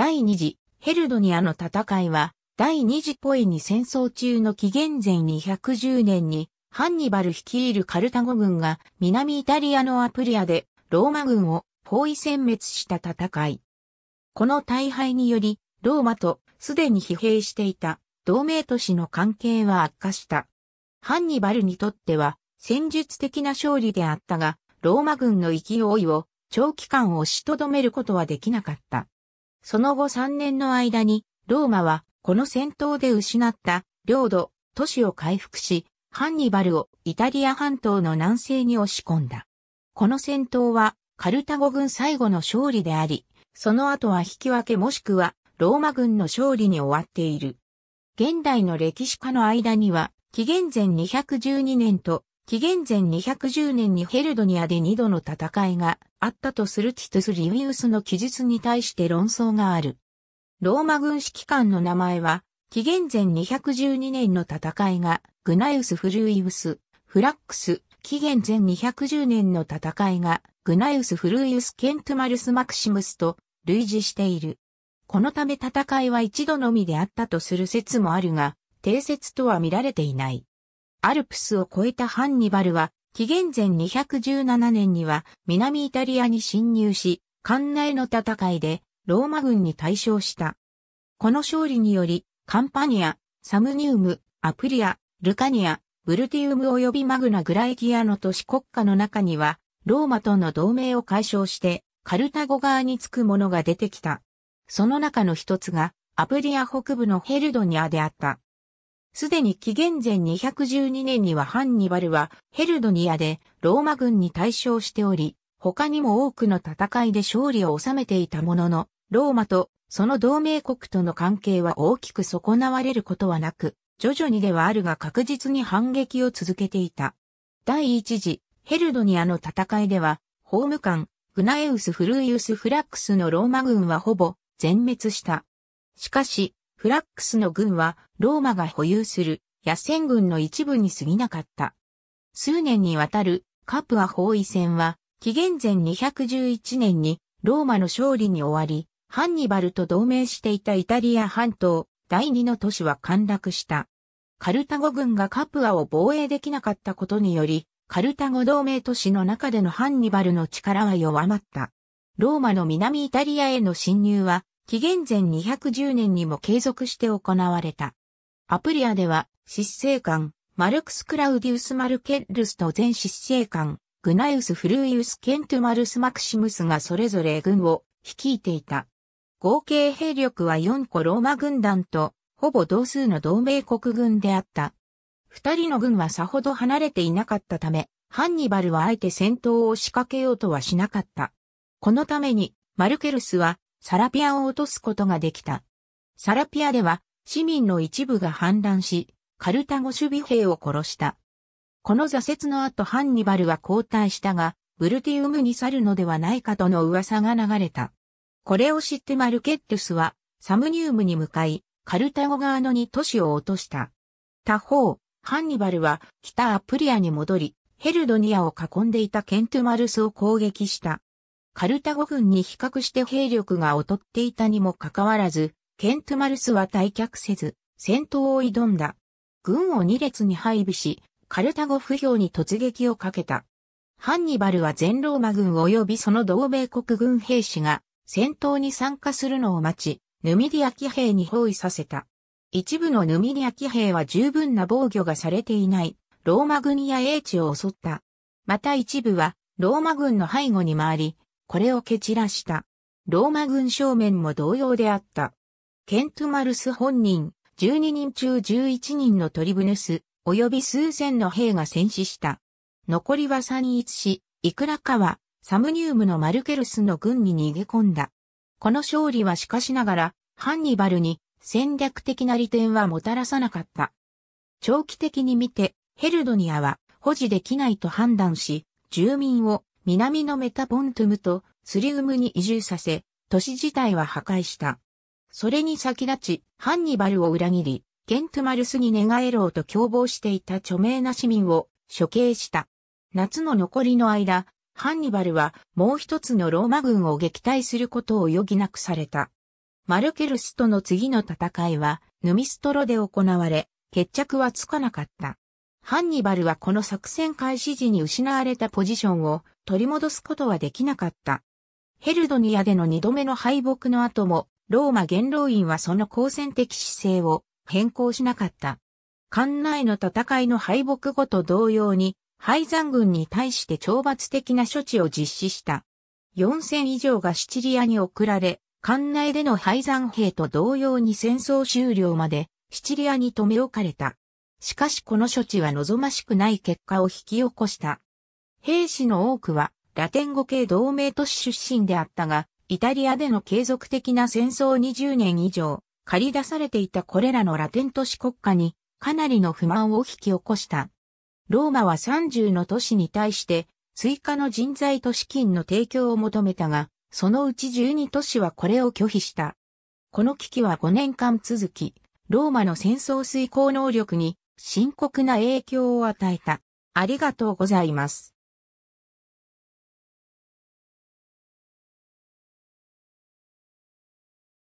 第二次ヘルドニアの戦いは、第二次ポエに戦争中の紀元前210年に、ハンニバル率いるカルタゴ軍が南イタリアのアプリアでローマ軍を包囲殲滅した戦い。この大敗により、ローマとすでに疲弊していた同盟都市の関係は悪化した。ハンニバルにとっては戦術的な勝利であったが、ローマ軍の勢いを長期間押しとどめることはできなかった。その後3年の間に、ローマは、この戦闘で失った、領土、都市を回復し、ハンニバルをイタリア半島の南西に押し込んだ。この戦闘は、カルタゴ軍最後の勝利であり、その後は引き分けもしくは、ローマ軍の勝利に終わっている。現代の歴史家の間には、紀元前212年と紀元前210年にヘルドニアで二度の戦いがあったとするティトス・リウィウスの記述に対して論争がある。ローマ軍指揮官の名前は、紀元前212年の戦いが、グナイウス・フルイウス、フラックス、紀元前210年の戦いが、グナイウス・フルイウス・ケントマルス・マクシムスと類似している。このため戦いは一度のみであったとする説もあるが、定説とは見られていない。アルプスを越えたハンニバルは、紀元前217年には南イタリアに侵入し、関内の戦いでローマ軍に対勝した。この勝利により、カンパニア、サムニウム、アプリア、ルカニア、ブルティウム及びマグナ・グライギアの都市国家の中には、ローマとの同盟を解消して、カルタゴ側につくものが出てきた。その中の一つが、アプリア北部のヘルドニアであった。すでに紀元前212年にはハンニバルはヘルドニアでローマ軍に対象しており、他にも多くの戦いで勝利を収めていたものの、ローマとその同盟国との関係は大きく損なわれることはなく、徐々にではあるが確実に反撃を続けていた。第一次、ヘルドニアの戦いでは、法務官、グナエウス・フルイウス・フラックスのローマ軍はほぼ全滅した。しかし、フラックスの軍はローマが保有する野戦軍の一部に過ぎなかった。数年にわたるカプア包囲戦は紀元前211年にローマの勝利に終わり、ハンニバルと同盟していたイタリア半島第二の都市は陥落した。カルタゴ軍がカプアを防衛できなかったことにより、カルタゴ同盟都市の中でのハンニバルの力は弱まった。ローマの南イタリアへの侵入は紀元前210年にも継続して行われた。アプリアでは、執政官、マルクス・クラウディウス・マルケッルスと前執政官、グナイウス・フルイウス・ケントゥ・マルス・マクシムスがそれぞれ軍を率いていた。合計兵力は4個ローマ軍団と、ほぼ同数の同盟国軍であった。二人の軍はさほど離れていなかったため、ハンニバルはあえて戦闘を仕掛けようとはしなかった。このために、マルケルスはサラピアを落とすことができた。サラピアでは市民の一部が反乱し、カルタゴ守備兵を殺した。この挫折の後ハンニバルは交代したが、ブルティウムに去るのではないかとの噂が流れた。これを知ってマルケッテスはサムニウムに向かい、カルタゴ側のに都市を落とした。他方、ハンニバルは北アプリアに戻り、ヘルドニアを囲んでいたケントゥマルスを攻撃した。カルタゴ軍に比較して兵力が劣っていたにもかかわらず、ケントマルスは退却せず、戦闘を挑んだ。軍を2列に配備し、カルタゴ不評に突撃をかけた。ハンニバルは全ローマ軍及びその同盟国軍兵士が戦闘に参加するのを待ち、ヌミディア騎兵に包囲させた。一部のヌミディア騎兵は十分な防御がされていない、ローマ軍や英知を襲った。また一部は、ローマ軍の背後に回り、これを蹴散らした。ローマ軍正面も同様であった。ケントマルス本人、12人中11人のトリブヌス、及び数千の兵が戦死した。残りは散逸し、いくらかは、サムニウムのマルケルスの軍に逃げ込んだ。この勝利はしかしながら、ハンニバルに戦略的な利点はもたらさなかった。長期的に見て、ヘルドニアは保持できないと判断し、住民を南のメタポントゥムとスリウムに移住させ、都市自体は破壊した。それに先立ち、ハンニバルを裏切り、ゲントマルスに寝返ろうと共謀していた著名な市民を処刑した。夏の残りの間、ハンニバルはもう一つのローマ軍を撃退することを余儀なくされた。マルケルスとの次の戦いはヌミストロで行われ、決着はつかなかった。ハンニバルはこの作戦開始時に失われたポジションを取り戻すことはできなかった。ヘルドニアでの二度目の敗北の後も、ローマ元老院はその好戦的姿勢を変更しなかった。艦内の戦いの敗北後と同様に、敗山軍に対して懲罰的な処置を実施した。4000以上がシチリアに送られ、艦内での敗山兵と同様に戦争終了まで、シチリアに留め置かれた。しかしこの処置は望ましくない結果を引き起こした。兵士の多くはラテン語系同盟都市出身であったが、イタリアでの継続的な戦争20年以上、借り出されていたこれらのラテン都市国家にかなりの不満を引き起こした。ローマは30の都市に対して追加の人材と資金の提供を求めたが、そのうち12都市はこれを拒否した。この危機は5年間続き、ローマの戦争遂行能力に深刻な影響を与えた。ありがとうございます。